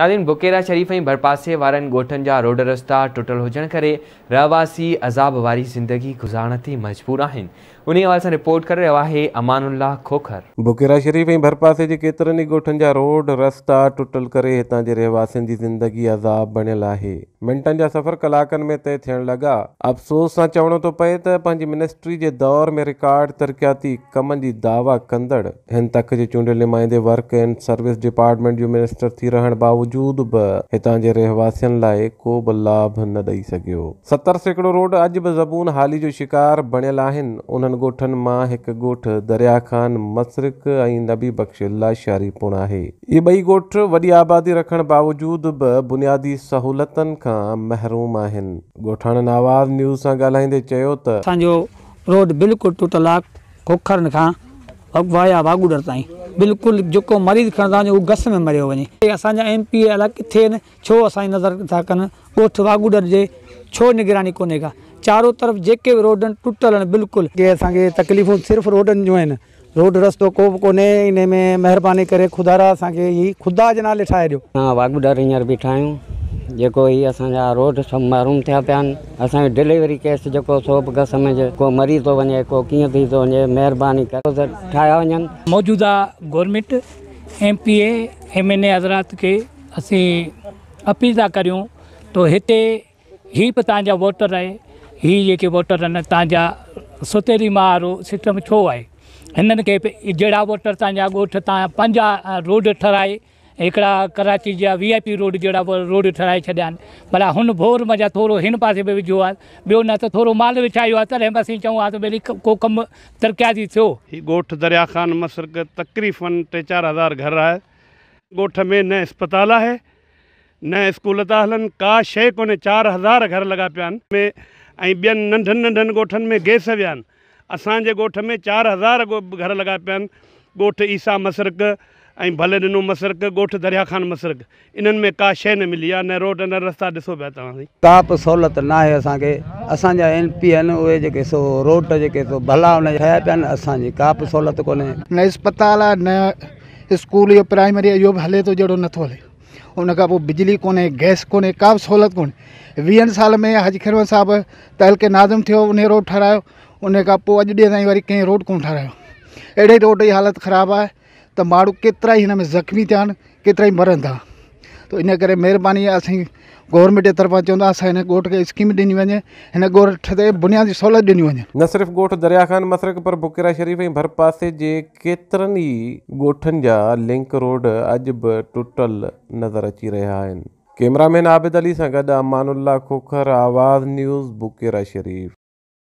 बुकेरा ऐं भरपासे वारनि टुटल हुजण करे रहवासी अज़ाब वारी रिपोर्ट करे केतिरनि ई हितां जे अज़ाब बणियल आहे मिंटनि जा सफ़र कलाकनि में तइ थियण लॻा अफ़सोस सां चवणो थो पए त पंहिंजी मिनिस्ट्री जे दौर में दावा कंदड़ हिन तख़ जे चूंडियल वर्क एंड सर्विस डिपार्टमेंट बाबू बावजूद बि हितां जे रहवासियुनि लाइ को बि लाभ न ॾेई सघियो सतरि सैकड़ो रोड अॼु बि ज़बून हाली जो शिकार बणियल आहिनि उन्हनि ॻोठनि मां हिकु ॻोठु दरिया ख़ान मसरक ऐं नबी बख़्श लाशारी पुणु आहे इहे ॿई ॻोठ वॾी आबादी रखण बावजूद बि बुनियादी सहूलियतनि खां महरूम आहिनि आवाज़ न्यूज़ सां ॻाल्हाईंदे रोड बिल्कुलु टुटल आहे खोखरनि खां वाया वागुडर बिल्कुलु जेको मरीज़ खणंदा वञे उहो घस में मरियो वञे असांजा एम पी ए अलाए किथे आहिनि छो असांजी नज़र था कनि ओठ वागूडर जे छो निगरानी कोन्हे का तरफ़ जेके बि रोड टुटल आहिनि बिल्कुलु असांखे तकलीफ़ूं सिर्फ़ु रोडनि जूं आहिनि रोड रस्तो को बि कोन्हे इन में महिरबानी करे ठाहे ॾियो वागूडर जेको ही असांजा रोड सभु मरूम थिया पिया आहिनि असांजो डिलीवरी केस जेको सो में को मरी थो वञे को कीअं थी थो वञे महिरबानी करे ठाहिया वञनि मौजूदा government M P M N A हज़रात खे असीं अपील था करियूं त हिते ही बि तव्हांजा वोटर आहिनि हीअ जेके वोटर आहिनि तव्हांजा सुतेरी वारो सिस्टम छो आहे हिननि खे जहिड़ा वोटर तव्हांजा ॻोठु तव्हांजा पंहिंजा रोड हिकिड़ा कराची जो वीआईपी रोड जो रोड ठहरा छॾिया भला हुन भोर मज़ा थोरो हिन पासे में विझो आहे न त थोरो माल विछायो तरह तॾहिं बि असीं चऊं हा त को कमु तरक़ियाती थियो हीउ दरिया ख़ान मसरक तकरीफ़न टे चार हज़ार घर है ॻोठ में न अस्पताल है न स्कूल था हलनि का शइ कोन्हे चारि हज़ार घर लगा पिया आहिनि में ऐं ॿियनि नंढनि नंढनि में गैस विया आहिनि में चार हज़ार घर लगा पिया आहिनि ईसा मसरक ऐं भले ॾिनो मसरक मसर दरिया खान मसरक इन्हनि में का शइ न मिली आहे न न रोड रस्ता ॾिसो पिया तव्हां का बि सहूलियत न आहे असांखे असांजा एम पी आहिनि उहे जेके सो रोड जेके सो भला ठहिया पिया आहिनि असांजी का बि सहूलियत कोन्हे न इस्पताल आहे न स्कूल इहो प्राइमरी इहो बि हले थो जहिड़ो नथो हले उन खां पोइ बिजली कोन्हे गैस कोन्हे का बि सहूलियत कोन्हे वीहनि साल में हज साहबु त तहलके नाज़िम थियो उन रोड ठाहिरायो उन खां पोइ अॼु ॾींहं ताईं वरी कंहिं रोड कोन ठाहिरायो अहिड़े रोड जी हालति ख़राबु आहे त माण्हू केतिरा ई हिन में ज़ख़्मी थिया आहिनि केतिरा ई मरनि था त इन करे महिरबानी आहे महिरबानीमेंट जे तरफ़ां चवंदा खे स्कीम ॾिनी वञे हिन ॻोठ ते बुनियादी सहूलियत ॾिनी वञे न सिर्फ़ु ॻोठ दरिया खान मसरक पर बुकेरा शरीफ़ ऐं भर पासे जे केतिरनि ई ॻोठनि जा लिंक रोड अॼु बि टुटल नज़र अची रहिया आहिनि कैमरामैन आबिद अली सां गॾु आहे खोखर आवाज़ न्यूज़ बुकेरा शरीफ़